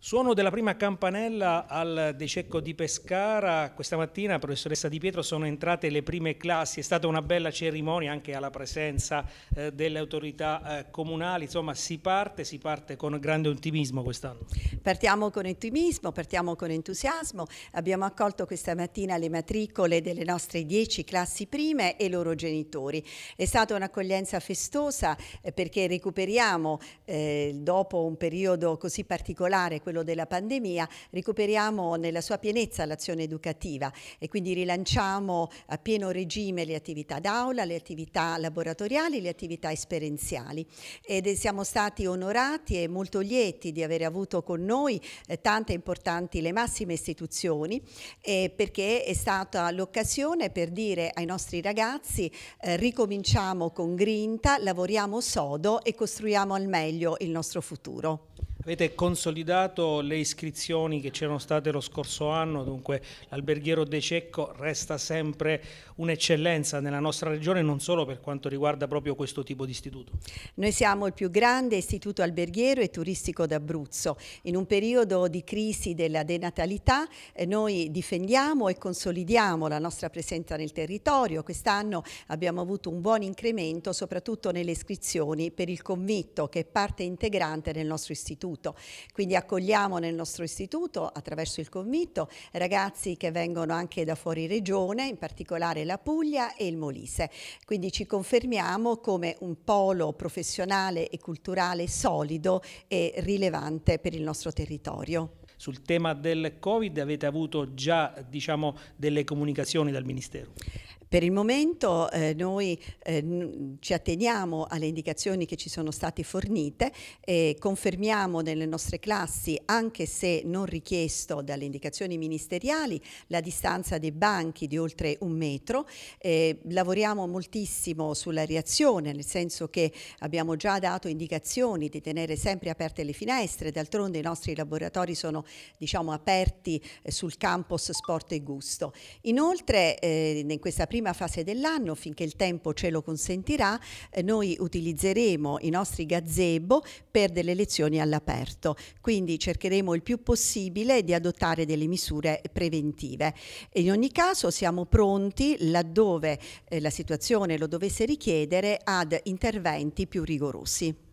Suono della prima campanella al Dececco di Pescara. Questa mattina, professoressa Di Pietro, sono entrate le prime classi. È stata una bella cerimonia anche alla presenza eh, delle autorità eh, comunali. Insomma, si parte, si parte con grande ottimismo quest'anno. Partiamo con ottimismo, partiamo con entusiasmo. Abbiamo accolto questa mattina le matricole delle nostre dieci classi prime e i loro genitori. È stata un'accoglienza festosa eh, perché recuperiamo eh, dopo un periodo così particolare quello della pandemia, recuperiamo nella sua pienezza l'azione educativa e quindi rilanciamo a pieno regime le attività d'aula, le attività laboratoriali, le attività esperienziali ed siamo stati onorati e molto lieti di avere avuto con noi eh, tante importanti, le massime istituzioni eh, perché è stata l'occasione per dire ai nostri ragazzi eh, ricominciamo con grinta, lavoriamo sodo e costruiamo al meglio il nostro futuro. Avete consolidato le iscrizioni che c'erano state lo scorso anno, dunque l'alberghiero De Cecco resta sempre un'eccellenza nella nostra regione, non solo per quanto riguarda proprio questo tipo di istituto. Noi siamo il più grande istituto alberghiero e turistico d'Abruzzo. In un periodo di crisi della denatalità eh, noi difendiamo e consolidiamo la nostra presenza nel territorio. Quest'anno abbiamo avuto un buon incremento soprattutto nelle iscrizioni per il convitto che è parte integrante del nostro istituto saluto. Quindi accogliamo nel nostro istituto, attraverso il convitto, ragazzi che vengono anche da fuori regione, in particolare la Puglia e il Molise. Quindi ci confermiamo come un polo professionale e culturale solido e rilevante per il nostro territorio. Sul tema del Covid avete avuto già diciamo, delle comunicazioni dal Ministero? Per il momento eh, noi eh, ci atteniamo alle indicazioni che ci sono state fornite e confermiamo nelle nostre classi, anche se non richiesto dalle indicazioni ministeriali, la distanza dei banchi di oltre un metro. Eh, lavoriamo moltissimo sulla reazione, nel senso che abbiamo già dato indicazioni di tenere sempre aperte le finestre, d'altronde i nostri laboratori sono diciamo, aperti eh, sul campus sport e gusto. Inoltre eh, in questa prima prima fase dell'anno, finché il tempo ce lo consentirà, eh, noi utilizzeremo i nostri gazebo per delle lezioni all'aperto. Quindi cercheremo il più possibile di adottare delle misure preventive. In ogni caso siamo pronti, laddove eh, la situazione lo dovesse richiedere, ad interventi più rigorosi.